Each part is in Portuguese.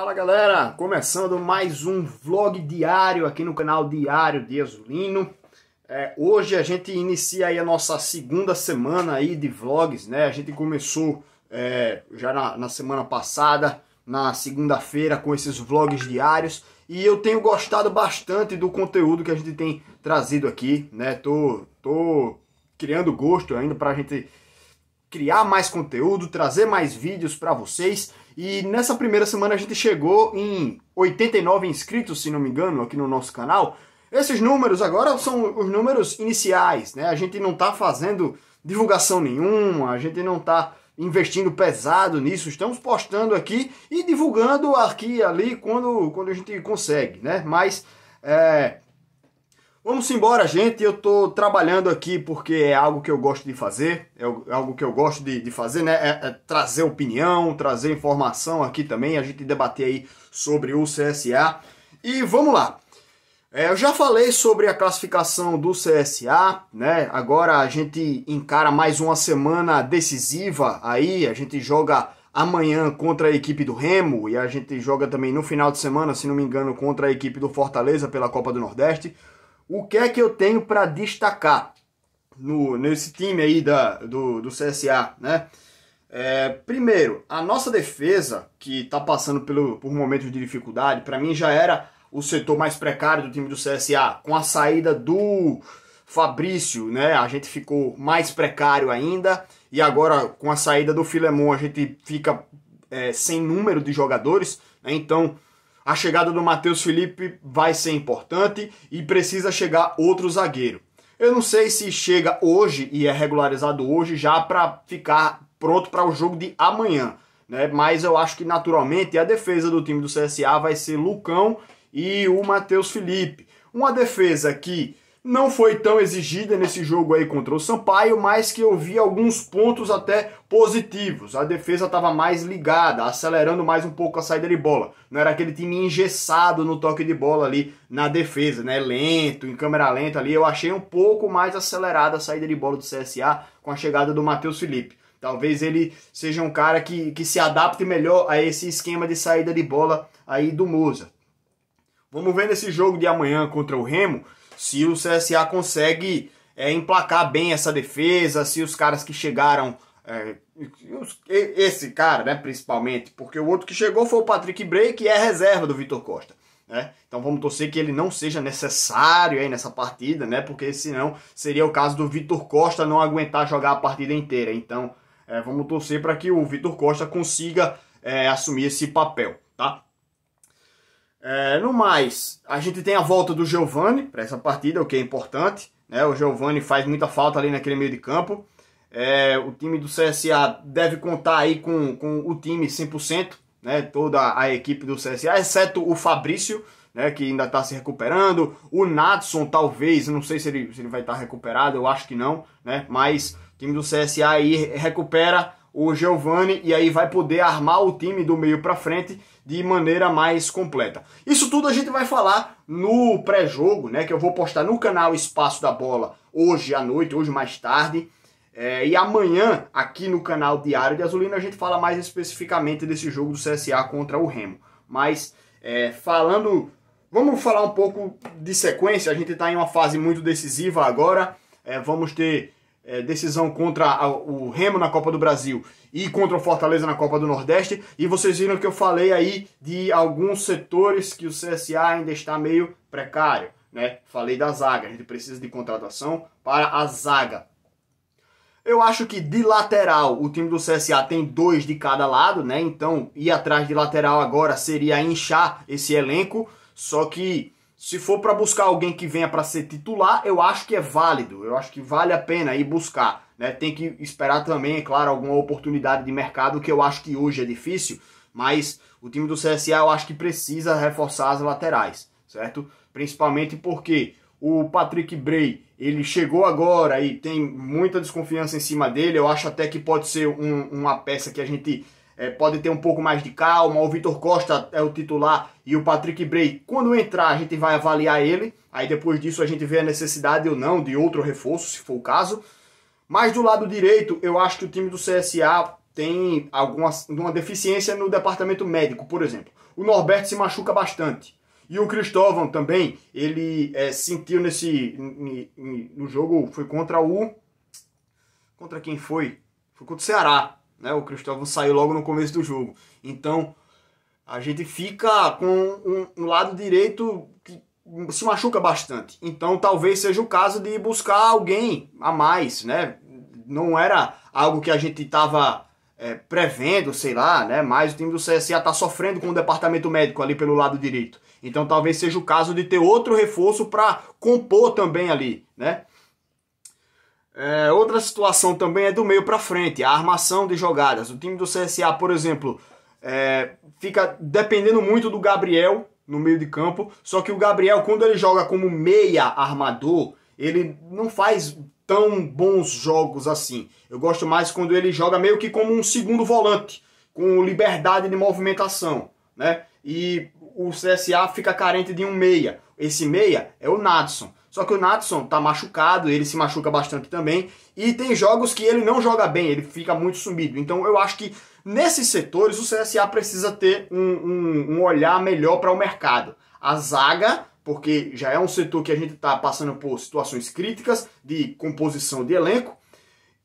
Fala galera, começando mais um vlog diário aqui no canal Diário de Azulino. É, hoje a gente inicia aí a nossa segunda semana aí de vlogs, né? A gente começou é, já na, na semana passada, na segunda-feira, com esses vlogs diários. E eu tenho gostado bastante do conteúdo que a gente tem trazido aqui, né? Tô, tô criando gosto ainda pra gente criar mais conteúdo, trazer mais vídeos para vocês. E nessa primeira semana a gente chegou em 89 inscritos, se não me engano, aqui no nosso canal. Esses números agora são os números iniciais, né? A gente não está fazendo divulgação nenhuma, a gente não está investindo pesado nisso, estamos postando aqui e divulgando aqui e ali quando, quando a gente consegue, né? Mas é, Vamos embora, gente. Eu estou trabalhando aqui porque é algo que eu gosto de fazer, é, é algo que eu gosto de, de fazer, né? É, é trazer opinião, trazer informação aqui também, a gente debater aí sobre o CSA. E vamos lá. É, eu já falei sobre a classificação do CSA, né? Agora a gente encara mais uma semana decisiva aí, a gente joga amanhã contra a equipe do Remo e a gente joga também no final de semana, se não me engano, contra a equipe do Fortaleza pela Copa do Nordeste. O que é que eu tenho para destacar no, nesse time aí da, do, do CSA, né? É, primeiro, a nossa defesa, que está passando pelo, por momentos de dificuldade, para mim já era o setor mais precário do time do CSA. Com a saída do Fabrício, né, a gente ficou mais precário ainda. E agora, com a saída do Filemon, a gente fica é, sem número de jogadores. Né, então, a chegada do Matheus Felipe vai ser importante e precisa chegar outro zagueiro. Eu não sei se chega hoje e é regularizado hoje já para ficar pronto para o jogo de amanhã, né? Mas eu acho que naturalmente a defesa do time do CSA vai ser Lucão e o Matheus Felipe. Uma defesa que não foi tão exigida nesse jogo aí contra o Sampaio, mas que eu vi alguns pontos até positivos. A defesa estava mais ligada, acelerando mais um pouco a saída de bola. Não era aquele time engessado no toque de bola ali na defesa, né? Lento, em câmera lenta ali. Eu achei um pouco mais acelerada a saída de bola do CSA com a chegada do Matheus Felipe. Talvez ele seja um cara que, que se adapte melhor a esse esquema de saída de bola aí do Moza. Vamos ver nesse jogo de amanhã contra o Remo se o CSA consegue é, emplacar bem essa defesa, se os caras que chegaram. É, esse cara, né, principalmente, porque o outro que chegou foi o Patrick Bray, que é reserva do Vitor Costa. Né? Então vamos torcer que ele não seja necessário aí nessa partida, né? Porque senão seria o caso do Vitor Costa não aguentar jogar a partida inteira. Então é, vamos torcer para que o Vitor Costa consiga é, assumir esse papel, tá? É, no mais, a gente tem a volta do Giovani para essa partida, o que é importante. Né? O Giovani faz muita falta ali naquele meio de campo. É, o time do CSA deve contar aí com, com o time 100%, né? toda a equipe do CSA, exceto o Fabrício, né? que ainda está se recuperando. O Natson, talvez, não sei se ele, se ele vai estar tá recuperado, eu acho que não. Né? Mas o time do CSA aí recupera o Giovani e aí vai poder armar o time do meio para frente de maneira mais completa. Isso tudo a gente vai falar no pré-jogo, né? Que eu vou postar no canal Espaço da Bola hoje à noite, hoje mais tarde. É, e amanhã, aqui no canal Diário de Azulina, a gente fala mais especificamente desse jogo do CSA contra o Remo. Mas é, falando. Vamos falar um pouco de sequência. A gente está em uma fase muito decisiva agora. É, vamos ter é, decisão contra a, o Remo na Copa do Brasil e contra o Fortaleza na Copa do Nordeste. E vocês viram que eu falei aí de alguns setores que o CSA ainda está meio precário. Né? Falei da zaga, a gente precisa de contratação para a zaga. Eu acho que de lateral o time do CSA tem dois de cada lado, né? Então ir atrás de lateral agora seria inchar esse elenco. Só que se for para buscar alguém que venha para ser titular, eu acho que é válido, eu acho que vale a pena ir buscar. Né? Tem que esperar também, é claro, alguma oportunidade de mercado, que eu acho que hoje é difícil, mas o time do CSA eu acho que precisa reforçar as laterais, certo? Principalmente porque o Patrick Bray, ele chegou agora e tem muita desconfiança em cima dele, eu acho até que pode ser um, uma peça que a gente é, ter um pouco mais de calma. O Vitor Costa é o titular e o Patrick Bray, quando entrar, a gente vai avaliar ele. Aí depois disso a gente vê a necessidade ou não de outro reforço, se for o caso. Mas do lado direito, eu acho que o time do CSA tem alguma uma deficiência no departamento médico, por exemplo. O Norberto se machuca bastante. E o Cristóvão também, ele é, sentiu nesse. no jogo, foi contra o. Contra quem foi? Foi contra o Ceará. Né? O Cristóvão saiu logo no começo do jogo. Então a gente fica com um, um lado direito que se machuca bastante. Então talvez seja o caso de buscar alguém a mais, né? Não era algo que a gente estava é, prevendo, sei lá, né? Mas o time do CSA está sofrendo com o departamento médico ali pelo lado direito. Então talvez seja o caso de ter outro reforço para compor também ali, né? É, outra situação também é do meio para frente, a armação de jogadas. O time do CSA, por exemplo, é, fica dependendo muito do Gabriel no meio de campo. Só que o Gabriel, quando ele joga como meia armador, ele não faz tão bons jogos assim. Eu gosto mais quando ele joga meio que como um segundo volante, com liberdade de movimentação, né? E o CSA fica carente de um meia. Esse meia é o Nadson. Só que o Natson tá machucado, ele se machuca bastante também. E tem jogos que ele não joga bem, ele fica muito sumido. Então eu acho que nesses setores o CSA precisa ter um, um, um olhar melhor para o mercado. A zaga, porque já é um setor que a gente está passando por situações críticas de composição de elenco.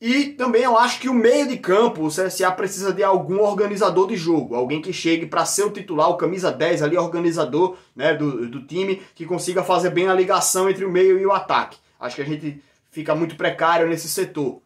E também eu acho que o meio de campo, o CSA precisa de algum organizador de jogo, alguém que chegue para ser o titular, o camisa 10 ali, organizador né, do, do time, que consiga fazer bem a ligação entre o meio e o ataque. Acho que a gente fica muito precário nesse setor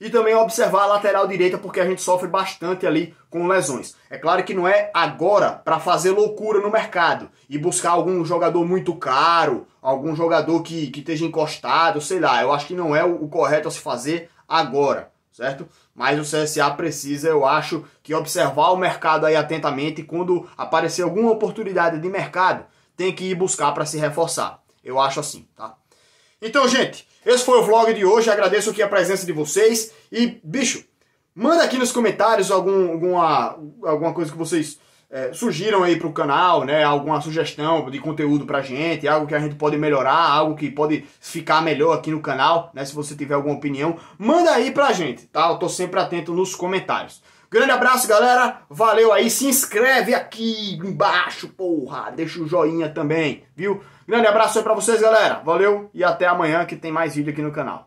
e também observar a lateral direita porque a gente sofre bastante ali com lesões. É claro que não é agora para fazer loucura no mercado e buscar algum jogador muito caro, algum jogador que, que esteja encostado, sei lá. Eu acho que não é o, o correto a se fazer agora, certo? Mas o CSA precisa, eu acho, que observar o mercado aí atentamente e quando aparecer alguma oportunidade de mercado, tem que ir buscar para se reforçar. Eu acho assim, tá? Então, gente, esse foi o vlog de hoje. Agradeço aqui a presença de vocês. E, bicho, manda aqui nos comentários algum, alguma, alguma coisa que vocês é, surgiram aí pro canal, né? Alguma sugestão de conteúdo pra gente, algo que a gente pode melhorar, algo que pode ficar melhor aqui no canal, né? Se você tiver alguma opinião, manda aí pra gente, tá? Eu tô sempre atento nos comentários. Grande abraço, galera. Valeu aí. Se inscreve aqui embaixo, porra. Deixa o joinha também, viu? Grande abraço aí pra vocês, galera. Valeu e até amanhã que tem mais vídeo aqui no canal.